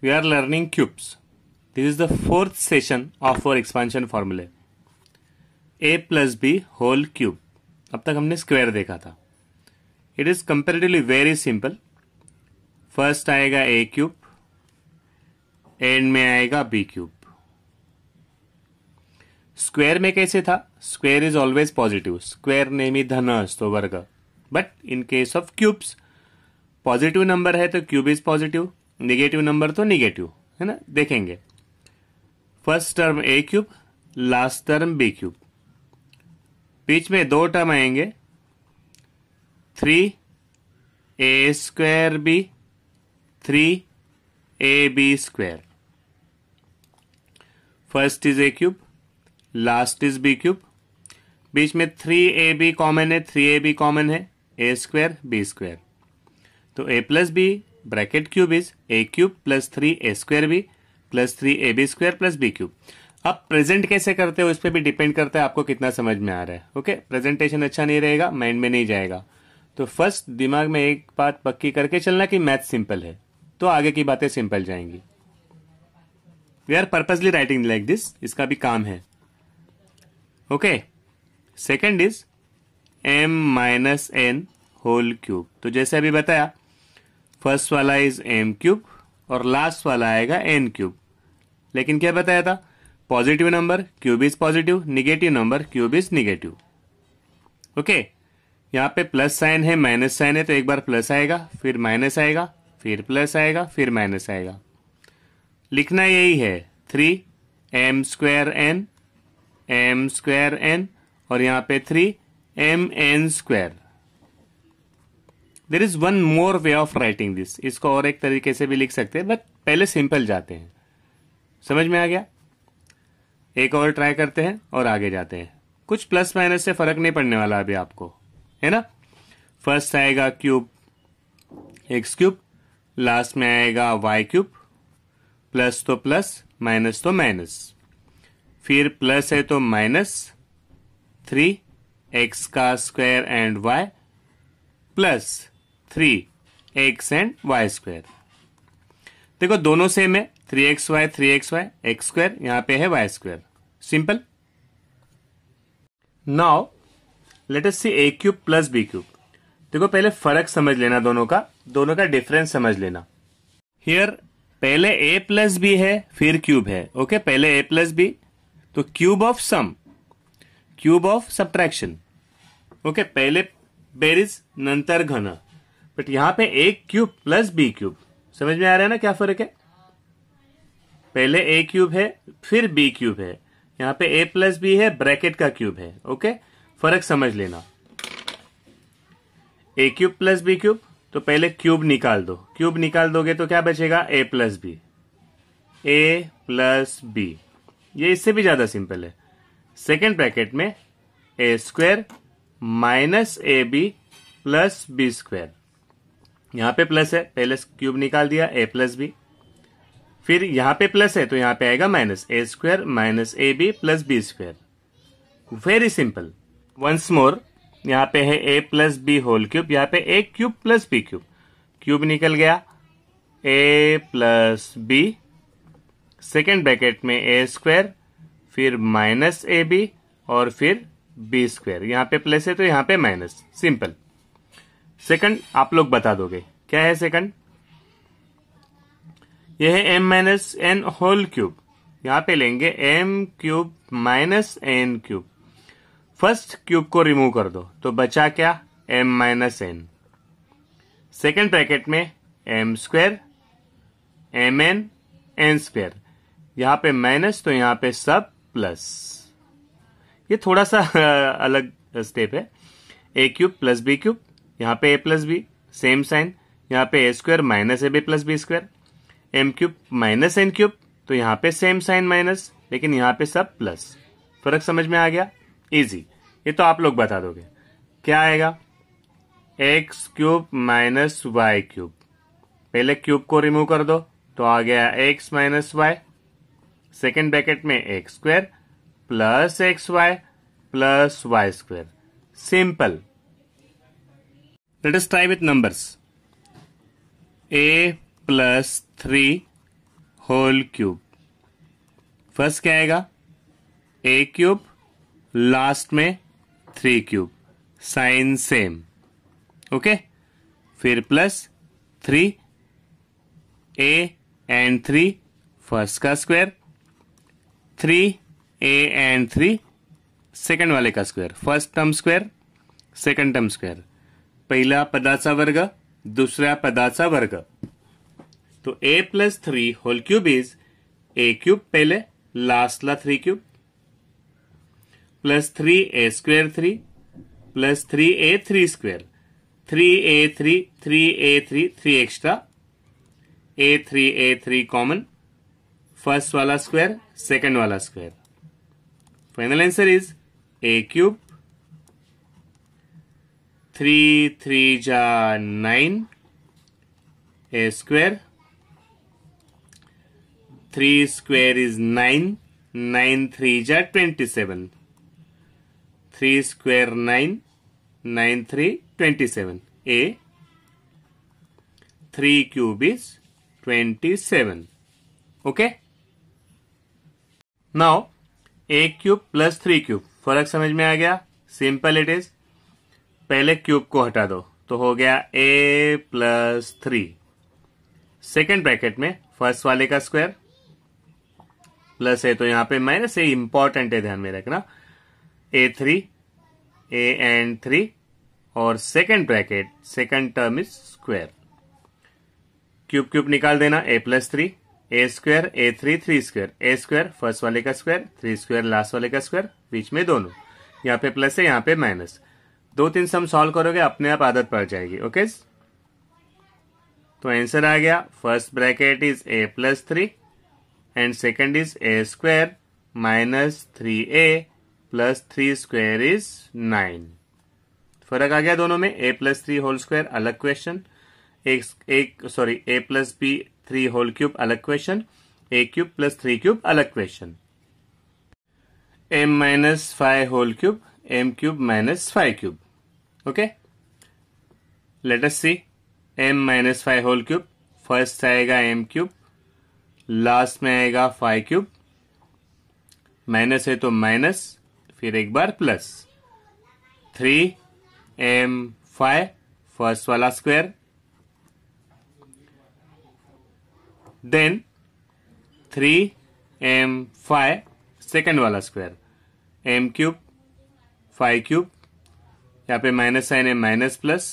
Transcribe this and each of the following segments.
we are learning cubes. This is the fourth session of our expansion formula. a plus b whole cube. अब तक हमने square देखा था it is comparatively very simple first आएगा a cube and में आएगा B cube square में कैसे था square is always positive square name ही धनस तो वर्ग but in case of cubes positive number है तो cube is positive negative number तो निगेटिव है ना देखेंगे first term a cube last term b cube बीच में दो टर्म आएंगे three a square b three a b square first is a cube last is b cube बीच में थ्री ए बी कॉमन है थ्री ए बी कॉमन है a square b square तो a plus b bracket cube is a cube plus three a square b plus three a b square plus b cube अब present कैसे करते हो इस पर भी डिपेंड करता है आपको कितना समझ में आ रहा है ओके प्रेजेंटेशन अच्छा नहीं रहेगा माइंड में नहीं जाएगा तो फर्स्ट दिमाग में एक बात पक्की करके चलना कि मैथ सिंपल है तो आगे की बातें सिंपल जाएंगी we are purposely writing like this इसका भी काम है okay second is m minus n whole cube तो जैसे अभी बताया फर्स्ट वाला इज एम क्यूब और लास्ट वाला आएगा एन क्यूब लेकिन क्या बताया था positive number cube is positive negative number cube is negative okay यहाँ पे प्लस साइन है माइनस साइन है तो एक बार प्लस आएगा फिर माइनस आएगा फिर प्लस आएगा फिर माइनस आएगा लिखना यही है three m square n m square n और यहाँ पे three m n square there is one more way of writing this इसको और एक तरीके से भी लिख सकते हैं बट पहले सिंपल जाते हैं समझ में आ गया एक और ट्राई करते हैं और आगे जाते हैं कुछ प्लस माइनस से फर्क नहीं पड़ने वाला अभी आपको है ना फर्स्ट आएगा क्यूब एक्स क्यूब लास्ट में आएगा वाई क्यूब प्लस तो प्लस माइनस तो माइनस फिर प्लस है तो माइनस थ्री एक्स का square and y plus three x and y square देखो दोनों सेम है three x y three x y x square यहां पे है y square simple now let us see a cube plus b cube देखो पहले फर्क समझ लेना दोनों का दोनों का डिफरेंस समझ लेना हियर पहले ए प्लस बी है फिर क्यूब है ओके okay? पहले ए प्लस बी तो cube of sum cube of subtraction okay पहले बेरिज नंतर घना बट यहां पे a cube plus b cube समझ में आ रहा है ना क्या फर्क है पहले ए क्यूब है फिर बी क्यूब है यहां पे ए प्लस बी है ब्रैकेट का क्यूब है ओके फर्क समझ लेना a cube plus b cube तो पहले क्यूब निकाल दो क्यूब निकाल दोगे तो क्या बचेगा a plus b a plus b ये इससे भी ज्यादा सिंपल है सेकेंड ब्रैकेट में a square minus a b plus b square यहाँ पे प्लस है पहले क्यूब निकाल दिया ए प्लस बी फिर यहाँ पे प्लस है तो यहाँ पे आएगा minus a square minus a b plus b square very simple once more यहाँ पे है a plus b whole cube यहाँ पे a cube plus b cube cube निकल गया a plus b second bracket में ए स्क्वायर फिर minus a b और फिर बी स्क्वायर यहाँ पे प्लस है तो यहाँ पे माइनस सिंपल सेकंड आप लोग बता दोगे क्या है सेकंड यह है m minus n whole cube यहां पे लेंगे m cube minus n cube first cube को रिमूव कर दो तो बचा क्या m minus n second bracket में m square m n n square यहां पे माइनस तो यहां पे सब प्लस ये थोड़ा सा अलग स्टेप है a cube plus b cube यहाँ पे a plus b same sign यहाँ पे a square minus a b plus b square m cube minus n cube तो यहाँ पे सेम साइन माइनस लेकिन यहाँ पे सब प्लस फर्क समझ में आ गया इजी ये तो आप लोग बता दोगे क्या आएगा x cube minus y cube पहले क्यूब को रिमूव कर दो तो आ गया x minus y second bracket में x square plus x y plus y square simple Let us try with numbers. a plus three whole cube first क्या आएगा ए क्यूब लास्ट में three cube sign same okay फिर plus three a and three first का square three a and three second वाले का square first term square second term square पहला पदाचा वर्ग दुसऱ्या पदाचा वर्ग तो a plus three whole cube is a cube पहले लास्टला three cube plus three a square three plus three a three square three a three three a three three extra a three a three common first वाला square second वाला square final answer is a cube three three जा nine a square three square is nine nine three जा twenty seven three square nine nine three twenty seven a three cube is twenty seven okay now a cube plus three cube फर्क समझ में आ गया simple it is पहले cube को हटा दो तो हो गया a plus three second bracket में फर्स्ट वाले का स्क्वायर प्लस है तो यहां पे माइनस ए इंपॉर्टेंट है ध्यान में रखना a three a and three और second bracket second term is square cube cube निकाल देना a plus three a square a three three square a square first वाले का स्क्वायर थ्री स्क्वायर लास्ट वाले का स्क्वायर बीच में दोनों यहां पे प्लस है यहां पे माइनस दो तीन सम सॉल्व करोगे अपने आप आदत पड़ जाएगी ओके तो आंसर आ गया first bracket is a plus three and second is a square minus three a plus three square is nine फर्क आ गया दोनों में a plus three whole square अलग क्वेश्चन एक एक sorry a plus b three whole cube अलग question a cube plus three cube अलग question m minus five whole cube m cube minus five cube okay let us see m minus five whole cube first आएगा m cube last में आएगा five cube minus है तो minus फिर एक बार plus three m five first वाला square then three m five second वाला square m cube five cube यहाँ पे माइनस साइन है माइनस प्लस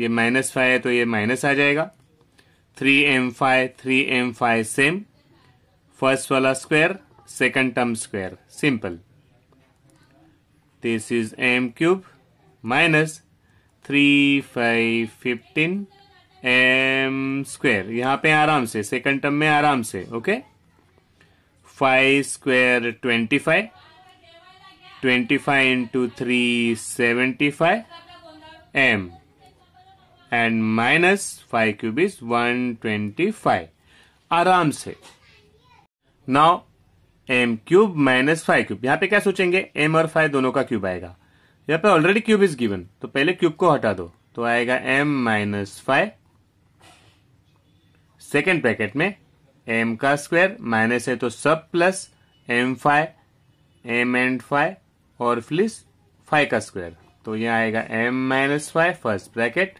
ये माइनस फाइव है तो ये माइनस आ जाएगा three m five three m five same first वाला square second term square simple this is m cube minus three five fifteen m square यहां पे आराम से सेकंड टर्म में आराम से okay five square twenty five twenty five into three seventy five m and minus five cube is one twenty five आराम से now m cube minus five cube यहां पे क्या सोचेंगे एम और फाइव दोनों का क्यूब आएगा यहां पे ऑलरेडी क्यूब इज गिवन तो पहले क्यूब को हटा दो तो आएगा m minus five second packet में एम का स्क्वायर माइनस है तो सब plus m five m and five और फ्लिस फाइव का स्क्वायर तो यह आएगा m minus five first bracket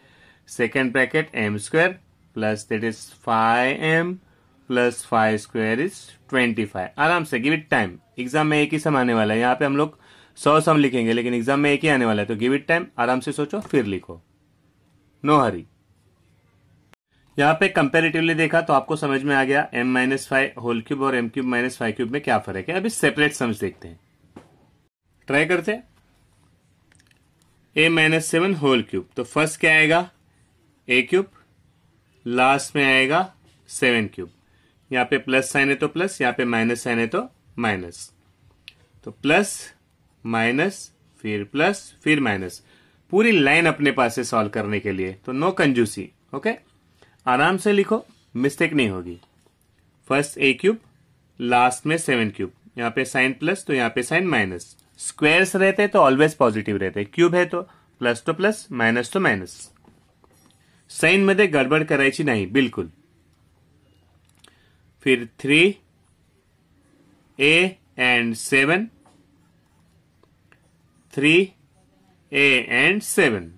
second bracket m square plus that is five m plus five square is twenty five आराम से गिव इट टाइम एग्जाम में एक ही सम आने वाला है यहाँ पे हम लोग सौ सम लिखेंगे लेकिन एग्जाम में एक ही आने वाला है तो गिव इट टाइम आराम से सोचो फिर लिखो नो हरी यहाँ पे कंपेरेटिवली देखा तो आपको समझ में आ गया m minus five whole cube और m cube minus five cube में क्या फर्क है अभी सेपरेट सम्स देखते हैं ट्राई करते हैं a minus seven whole cube तो फर्स्ट क्या आएगा ए क्यूब लास्ट में आएगा सेवन क्यूब यहां पे प्लस साइन है तो प्लस यहां पे माइनस साइन है तो माइनस तो प्लस माइनस फिर प्लस फिर माइनस पूरी लाइन अपने पास से सॉल्व करने के लिए तो नो कंजूसी ओके आराम से लिखो मिस्टेक नहीं होगी फर्स्ट ए क्यूब लास्ट में सेवन क्यूब यहां पे साइन प्लस तो यहां पे साइन माइनस स्क्वेयर्स रहते तो ऑलवेज पॉजिटिव रहते क्यूब है तो प्लस तो प्लस माइनस तो साइन मध्य गडबड करायची नहीं बिल्कुल फिर three a and seven three a and seven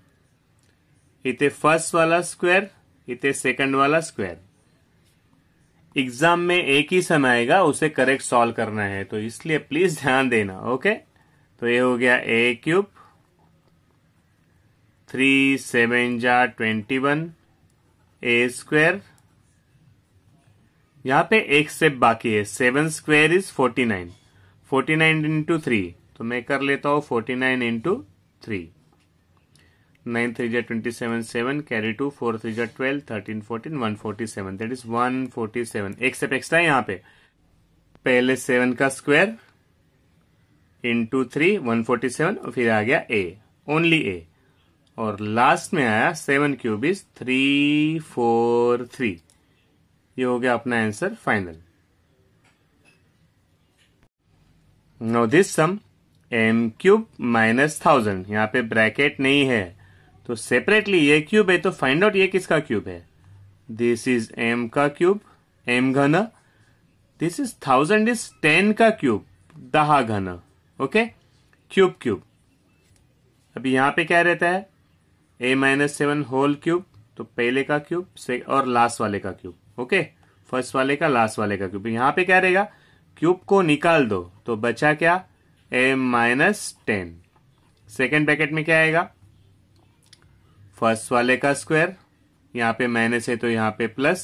इत फर्स्ट वाला स्क्वायर इत सेकंड वाला स्क्वायर एग्जाम में एक ही समय आएगा उसे करेक्ट सॉल्व करना है तो इसलिए प्लीज ध्यान देना ओके तो ये हो गया ए क्यूब थ्री सेवन जा ट्वेंटी वन ए स्क्वेर यहां पे एक स्टेप बाकी है seven square is forty nine forty nine into three तो मैं कर लेता हूं forty nine into three nine three जा twenty seven seven carry two four three जा twelve thirteen fourteen one forty seven that is one forty seven एक step extra है यहां पे पहले सेवन का square in to three one forty seven और फिर आ गया ए ओनली ए और लास्ट में आया seven cube is three four three ये हो गया अपना answer final no this sum m cube minus thousand यहाँ पे ब्रैकेट नहीं है तो सेपरेटली ये क्यूब है तो फाइंड आउट ये किसका क्यूब है दिस इज एम का क्यूब एम घन this is thousand is ten का क्यूब दहा घन ओके क्यूब क्यूब अभी यहां पे क्या रहता है a minus seven whole cube तो पहले का क्यूब से और लास्ट वाले का क्यूब ओके फर्स्ट वाले का लास्ट वाले का क्यूब यहां पे क्या रहेगा क्यूब को निकाल दो तो बचा क्या a minus ten second bracket में क्या आएगा फर्स्ट वाले का स्क्वायर यहां पे माइनस है तो यहां पे प्लस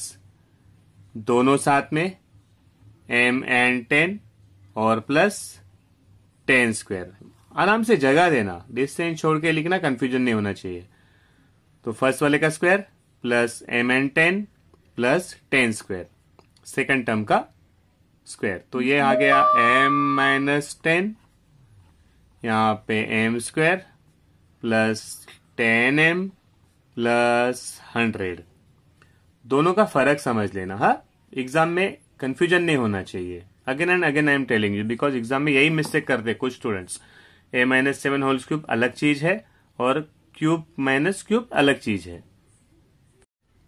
दोनों साथ में एम एंड टेन और प्लस टेन स्क्वायर आराम से जगह देना डिस्टेंस छोड़ के लिखना कंफ्यूजन नहीं होना चाहिए तो फर्स्ट वाले का square plus m and ten plus ten square second term का स्क्वायर तो ये आ गया एम माइनस टेन यहाँ पे m square plus ten m plus hundred दोनों का फर्क समझ लेना हा एग्जाम में कंफ्यूजन नहीं होना चाहिए again and again I am telling you because exam में यही मिस्टेक करते हैं कुछ students a minus seven wholes cube अलग चीज है और क्यूब माइनस क्यूब अलग चीज है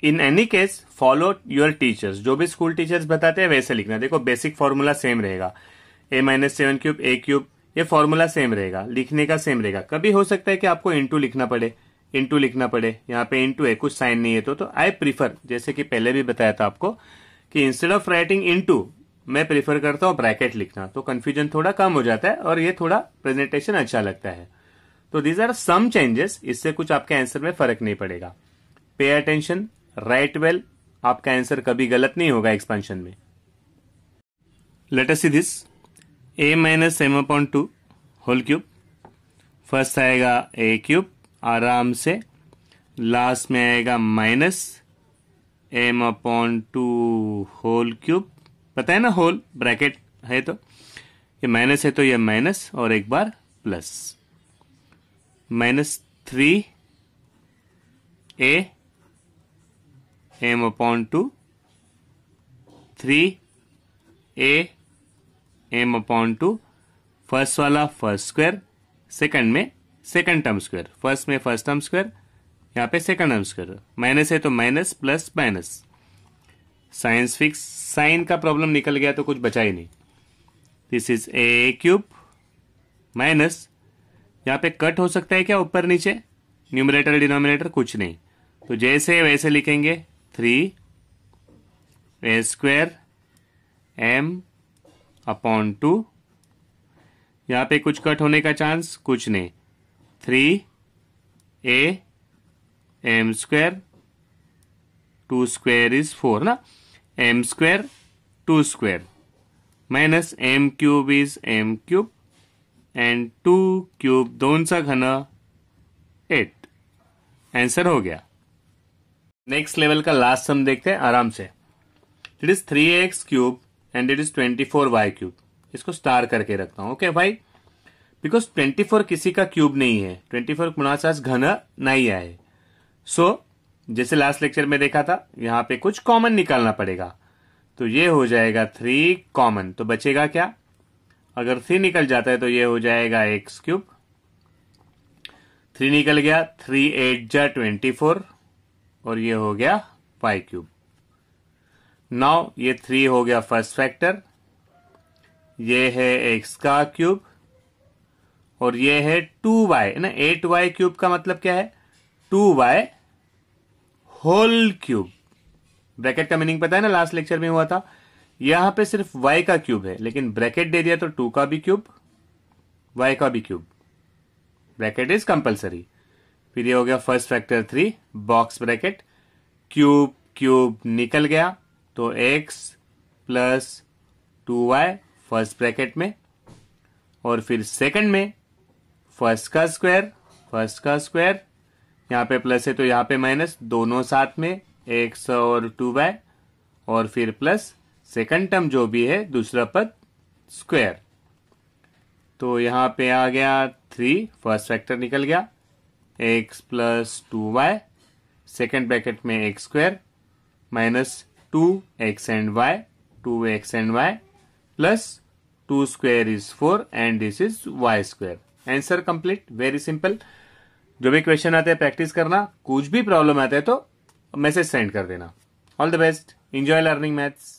in any case follow your teachers जो भी स्कूल टीचर्स बताते हैं वैसे लिखना देखो बेसिक फॉर्मूला सेम रहेगा a minus seven cube a cube ये फॉर्मूला सेम रहेगा लिखने का सेम रहेगा कभी हो सकता है कि आपको इंटू लिखना पड़े इंटू लिखना पड़े यहाँ पे इंटू है कुछ साइन नहीं है तो तो आई प्रीफर जैसे कि पहले भी बताया था आपको कि इंस्टेड ऑफ राइटिंग इंटू मैं प्रेफर करता हूँ ब्रैकेट लिखना तो कन्फ्यूजन थोड़ा कम हो जाता है और ये थोड़ा प्रेजेंटेशन अच्छा लगता है तो दीज आर सम चेंजेस इससे कुछ आपके आंसर में फर्क नहीं पड़ेगा पे अटेंशन राइट वेल आपका आंसर कभी गलत नहीं होगा एक्सपेंशन में later see this a minus m upon two whole cube first आएगा ए क्यूब आराम से लास्ट में आएगा minus m upon two whole cube पता है ना होल ब्रैकेट है तो ये माइनस है तो ये माइनस और एक बार plus minus three a m upon two three a m upon two first वाला फर्स्ट स्क्वायर सेकंड में सेकंड टर्म स्क्वायर फर्स्ट में फर्स्ट टर्म स्क्वायर यहां पे सेकंड टर्म स्क्वायर माइनस है तो minus plus minus signs fix sign का problem निकल गया तो कुछ बचा ही नहीं this is a cube minus यहाँ पे कट हो सकता है क्या ऊपर नीचे न्यूमिनेटर डिनोमिनेटर कुछ नहीं तो जैसे वैसे लिखेंगे three a square m upon two यहाँ पे कुछ कट होने का चांस कुछ नहीं three a m square two square is four ना m square two square minus m cube is m cube and two cube दोन सा घन एट आंसर हो गया नेक्स्ट लेवल का लास्ट सम देखते हैं आराम से it is three x cube and it is twenty four y cube इसको स्टार करके रखता हूं ओके okay, भाई बिकॉज ट्वेंटी फोर किसी का क्यूब नहीं है ट्वेंटी फोर गुणाचास घन नहीं आए सो so, जैसे लास्ट लेक्चर में देखा था यहाँ पे कुछ कॉमन निकालना पड़ेगा तो ये हो जाएगा थ्री कॉमन तो बचेगा क्या अगर थ्री निकल जाता है तो ये हो जाएगा एक्स क्यूब थ्री निकल गया थ्री एट जा ट्वेंटी फोर और ये हो गया वाई क्यूब नाउ ये थ्री हो गया फर्स्ट फैक्टर ये है एक्स का क्यूब और ये है टू वाई ना एट वाई क्यूब का मतलब क्या है two y whole cube bracket का मीनिंग पता है ना लास्ट लेक्चर में हुआ था यहां पे सिर्फ y का क्यूब है लेकिन ब्रैकेट दे दिया तो टू का भी क्यूब y का भी क्यूब ब्रैकेट इज कंपल्सरी फिर ये हो गया first factor three box bracket cube cube निकल गया तो x plus two y first bracket में और फिर सेकंड में फर्स्ट का स्क्वायर फर्स्ट का स्क्वायर यहाँ पे प्लस है तो यहाँ पे माइनस दोनों साथ में एक्स और टू वाई और फिर प्लस सेकंड टर्म जो भी है दूसरा पद स्क्वायर तो यहाँ पे आ गया थ्री फर्स्ट फैक्टर निकल गया x plus two y second bracket में x square minus two x and y two x and y plus two square is four and this is y square answer complete very simple जो भी question आते हैं practice करना कुछ भी problem आता है तो मैसेज सेंड कर देना all the best enjoy learning maths